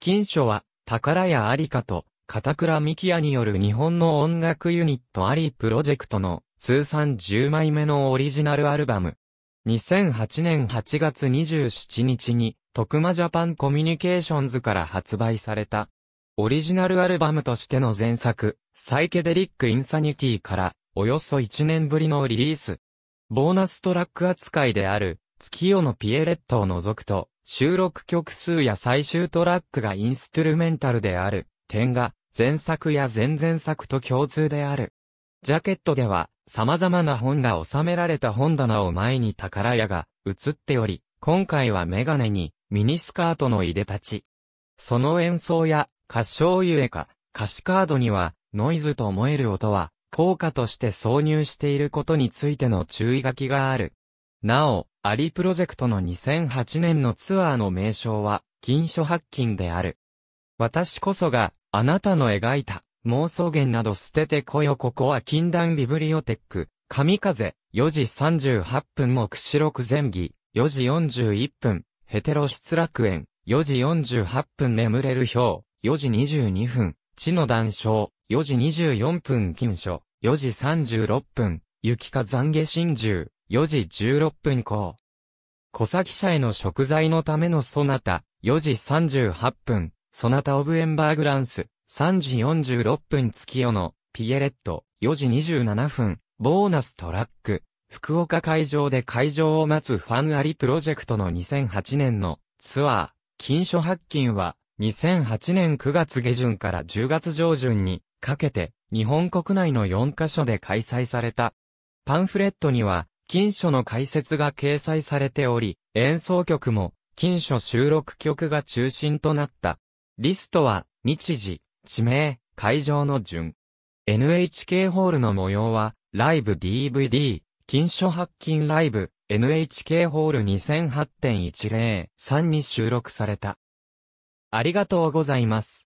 金書は、宝屋ありかと、片倉希也による日本の音楽ユニットありプロジェクトの通算10枚目のオリジナルアルバム。2008年8月27日に、徳間ジャパンコミュニケーションズから発売された。オリジナルアルバムとしての前作、サイケデリック・インサニティから、およそ1年ぶりのリリース。ボーナストラック扱いである、月夜のピエレットを除くと、収録曲数や最終トラックがインストゥルメンタルである点が前作や前々作と共通である。ジャケットでは様々な本が収められた本棚を前に宝屋が映っており、今回はメガネにミニスカートのいでたち。その演奏や歌唱ゆえか歌詞カードにはノイズと思える音は効果として挿入していることについての注意書きがある。なお、アリプロジェクトの2008年のツアーの名称は、金書発金である。私こそが、あなたの描いた、妄想源など捨ててこよここは禁断ビブリオテック、神風、4時38分目白く前儀、4時41分、ヘテロ失楽園、4時48分眠れる表、4時22分、地の断章、4時24分金書、4時36分、雪か懺悔真珠、4時16分降。小崎社への食材のためのソナタ、4時38分、ソナタオブエンバーグランス、3時46分月夜の、ピエレット、4時27分、ボーナストラック、福岡会場で会場を待つファンありプロジェクトの2008年のツアー、金書発金は、2008年9月下旬から10月上旬にかけて、日本国内の4カ所で開催された。パンフレットには、金書の解説が掲載されており、演奏曲も、金書収録曲が中心となった。リストは、日時、地名、会場の順。NHK ホールの模様は、ライブ DVD、金書発金ライブ、NHK ホール2008.103に収録された。ありがとうございます。